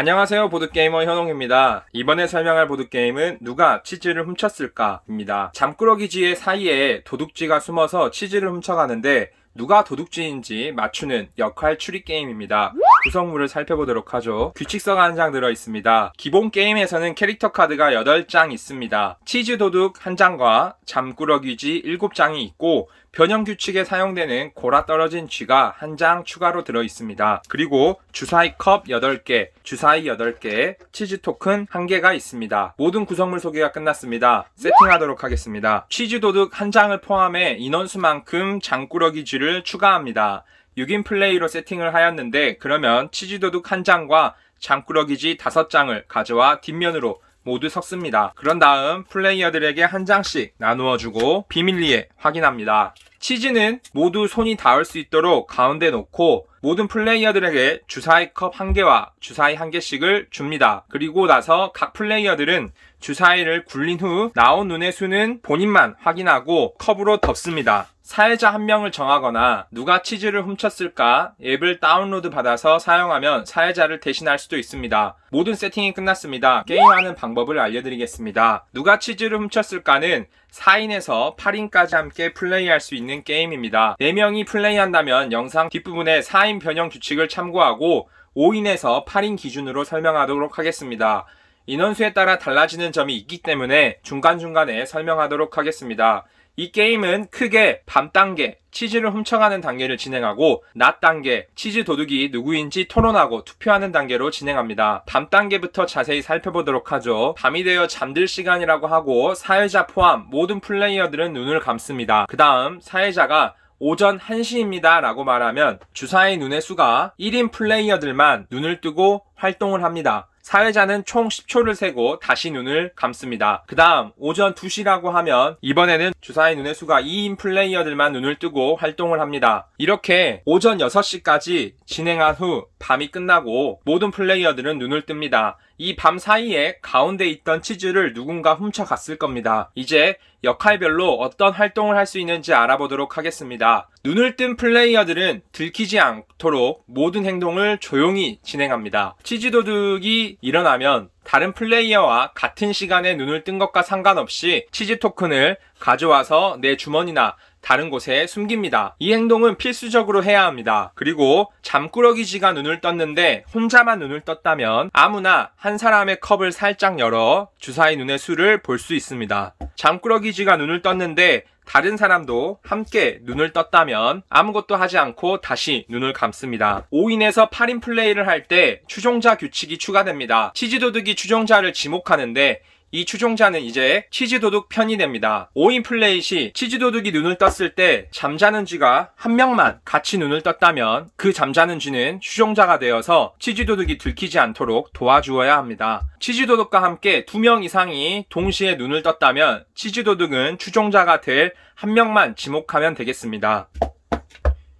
안녕하세요 보드게이머 현홍입니다. 이번에 설명할 보드게임은 누가 치즈를 훔쳤을까 입니다. 잠꾸러기지의 사이에 도둑지가 숨어서 치즈를 훔쳐가는데 누가 도둑지인지 맞추는 역할 추리 게임입니다. 구성물을 살펴보도록 하죠. 규칙서가 한 장 들어있습니다. 기본 게임에서는 캐릭터 카드가 8장 있습니다. 치즈 도둑 한장과잠꾸러기지 7장이 있고 변형 규칙에 사용되는 고라 떨어진 쥐가 한 장 추가로 들어 있습니다. 그리고 주사위 컵 8개, 주사위 8개, 치즈 토큰 1개가 있습니다. 모든 구성물 소개가 끝났습니다. 세팅하도록 하겠습니다. 치즈 도둑 한 장을 포함해 인원수만큼 잠꾸러기 쥐를 추가합니다. 6인 플레이로 세팅을 하였는데 그러면 치즈도둑 한 장과 장꾸러기지 5장을 가져와 뒷면으로 모두 섞습니다. 그런 다음 플레이어들에게 한 장씩 나누어주고 비밀리에 확인합니다. 치즈는 모두 손이 닿을 수 있도록 가운데 놓고 모든 플레이어들에게 주사위 컵 1개와 주사위 1개씩을 줍니다. 그리고 나서 각 플레이어들은 주사위를 굴린 후 나온 눈의 수는 본인만 확인하고 컵으로 덮습니다. 사회자 한 명을 정하거나 누가 치즈를 훔쳤을까 앱을 다운로드 받아서 사용하면 사회자를 대신할 수도 있습니다. 모든 세팅이 끝났습니다. 게임하는 방법을 알려드리겠습니다. 누가 치즈를 훔쳤을까는 4인에서 8인까지 함께 플레이할 수 있는 게임입니다. 4명이 플레이한다면 영상 뒷부분에 4인 변형 규칙을 참고하고 5인에서 8인 기준으로 설명하도록 하겠습니다. 인원수에 따라 달라지는 점이 있기 때문에 중간중간에 설명하도록 하겠습니다. 이 게임은 크게 밤 단계, 치즈를 훔쳐가는 단계를 진행하고 낮 단계, 치즈 도둑이 누구인지 토론하고 투표하는 단계로 진행합니다. 밤 단계부터 자세히 살펴보도록 하죠. 밤이 되어 잠들 시간이라고 하고 사회자 포함 모든 플레이어들은 눈을 감습니다. 그 다음 사회자가 오전 1시입니다 라고 말하면 주사의 눈의 수가 1인 플레이어들만 눈을 뜨고 활동을 합니다. 사회자는 총 10초를 세고 다시 눈을 감습니다. 그 다음 오전 2시라고 하면 이번에는 주사의 눈의 수가 2인 플레이어들만 눈을 뜨고 활동을 합니다. 이렇게 오전 6시까지 진행한 후 밤이 끝나고 모든 플레이어들은 눈을 뜹니다. 이밤 사이에 가운데 있던 치즈를 누군가 훔쳐갔을 겁니다. 이제 역할별로 어떤 활동을 할 수 있는지 알아보도록 하겠습니다. 눈을 뜬 플레이어들은 들키지 않도록 모든 행동을 조용히 진행합니다. 치즈 도둑이 일어나면 다른 플레이어와 같은 시간에 눈을 뜬 것과 상관없이 치즈 토큰을 가져와서 내 주머니나 다른 곳에 숨깁니다. 이 행동은 필수적으로 해야 합니다. 그리고 잠꾸러기지가 눈을 떴는데 혼자만 눈을 떴다면 아무나 한 사람의 컵을 살짝 열어 주사위 눈의 수를 볼 수 있습니다. 잠꾸러기지가 눈을 떴는데 다른 사람도 함께 눈을 떴다면 아무것도 하지 않고 다시 눈을 감습니다. 5인에서 8인 플레이를 할 때 추종자 규칙이 추가됩니다. 치즈도둑이 추종자를 지목하는데 이 추종자는 이제 치즈도둑 편이 됩니다. 5인 플레이 시 치즈도둑이 눈을 떴을 때 잠자는 쥐가 한 명만 같이 눈을 떴다면 그 잠자는 쥐는 추종자가 되어서 치즈도둑이 들키지 않도록 도와주어야 합니다. 치즈도둑과 함께 2명 이상이 동시에 눈을 떴다면 치즈도둑은 추종자가 될 한 명만 지목하면 되겠습니다.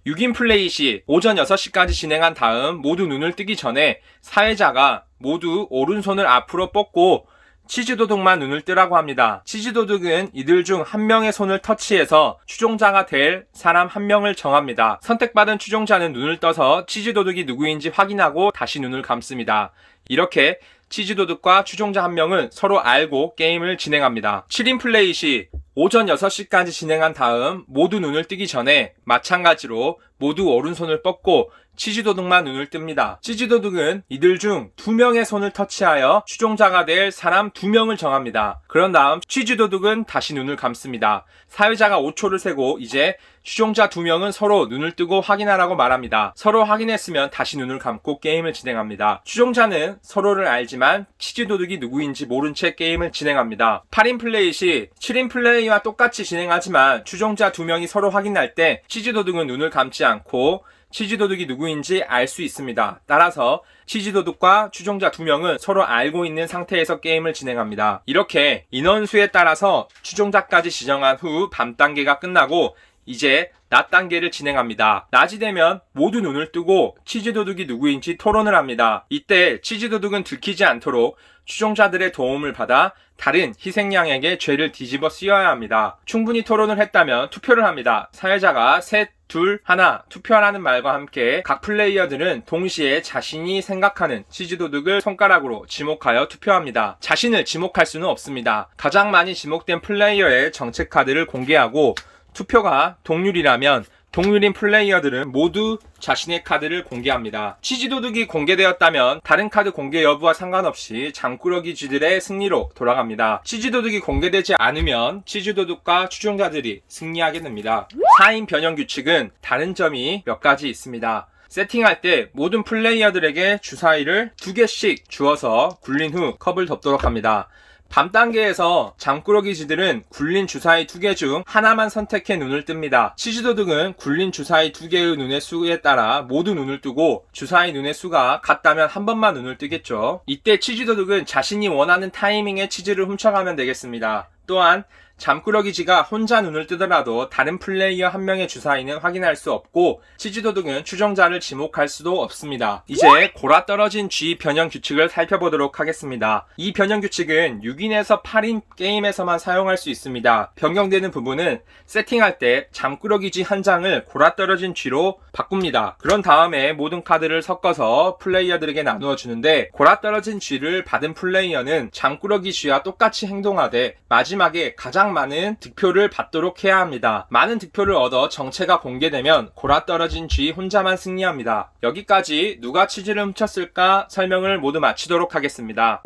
6인 플레이 시 오전 6시까지 진행한 다음 모두 눈을 뜨기 전에 사회자가 모두 오른손을 앞으로 뻗고 치즈도둑만 눈을 뜨라고 합니다. 치즈도둑은 이들 중 한 명의 손을 터치해서 추종자가 될 사람 한 명을 정합니다. 선택받은 추종자는 눈을 떠서 치즈도둑이 누구인지 확인하고 다시 눈을 감습니다. 이렇게 치즈도둑과 추종자 한 명은 서로 알고 게임을 진행합니다. 7인 플레이 시 오전 6시까지 진행한 다음 모두 눈을 뜨기 전에 마찬가지로 모두 오른손을 뻗고 치즈도둑만 눈을 뜹니다. 치즈도둑은 이들 중 두명의 손을 터치하여 추종자가 될 사람 두명을 정합니다. 그런 다음 치즈도둑은 다시 눈을 감습니다. 사회자가 5초를 세고 이제 추종자 두명은 서로 눈을 뜨고 확인하라고 말합니다. 서로 확인했으면 다시 눈을 감고 게임을 진행합니다. 추종자는 서로를 알지만 치즈도둑이 누구인지 모른 채 게임을 진행합니다. 8인 플레이 시 7인 플레이와 똑같이 진행하지만 추종자 2명이 서로 확인할 때 치즈도둑은 눈을 감지 않고 치즈도둑이 누구인지 알 수 있습니다. 따라서 치즈도둑과 추종자 2명은 서로 알고 있는 상태에서 게임을 진행합니다. 이렇게 인원수에 따라서 추종자까지 지정한 후 밤 단계가 끝나고 이제 낮 단계를 진행합니다. 낮이 되면 모두 눈을 뜨고 치즈도둑이 누구인지 토론을 합니다. 이때 치즈도둑은 들키지 않도록 추종자들의 도움을 받아 다른 희생양에게 죄를 뒤집어 씌워야 합니다. 충분히 토론을 했다면 투표를 합니다. 사회자가 셋, 둘, 하나 투표하라는 말과 함께 각 플레이어들은 동시에 자신이 생각하는 치즈도둑을 손가락으로 지목하여 투표합니다. 자신을 지목할 수는 없습니다. 가장 많이 지목된 플레이어의 정책 카드를 공개하고 투표가 동률이라면 동률인 플레이어들은 모두 자신의 카드를 공개합니다. 치즈도둑이 공개되었다면 다른 카드 공개 여부와 상관없이 장꾸러기 쥐들의 승리로 돌아갑니다. 치즈도둑이 공개되지 않으면 치즈도둑과 추종자들이 승리하게 됩니다. 4인 변형 규칙은 다른 점이 몇 가지 있습니다. 세팅할 때 모든 플레이어들에게 주사위를 2 개씩 주어서 굴린 후 컵을 덮도록 합니다. 밤 단계에서 잠꾸러기지들은 굴린 주사위 두 개 중 하나만 선택해 눈을 뜹니다. 치즈도 등은 굴린 주사위 두개의 눈의 수에 따라 모두 눈을 뜨고 주사위 눈의 수가 같다면 한 번만 눈을 뜨겠죠. 이때 치즈도둑은 자신이 원하는 타이밍에 치즈를 훔쳐가면 되겠습니다. 또한 잠꾸러기지가 혼자 눈을 뜨더라도 다른 플레이어 한 명의 주사위는 확인할 수 없고 치즈도둑은 추정자를 지목할 수도 없습니다. 이제 고라 떨어진 G 변형 규칙을 살펴보도록 하겠습니다. 이 변형 규칙은 6인에서 8인 게임에서만 사용할 수 있습니다. 변경되는 부분은 세팅할 때 잠꾸러기지 한 장을 고라 떨어진 G로 바꿉니다. 그런 다음에 모든 카드를 섞어서 플레이어들에게 나누어 주는데 고라 떨어진 G를 받은 플레이어는 잠꾸러기 G와 똑같이 행동하되 마지막에 가장 가장 많은 득표를 받도록 해야 합니다. 많은 득표를 얻어 정체가 공개되면 골아떨어진 G 혼자만 승리합니다. 여기까지 누가 치즈를 훔쳤을까 설명을 모두 마치도록 하겠습니다.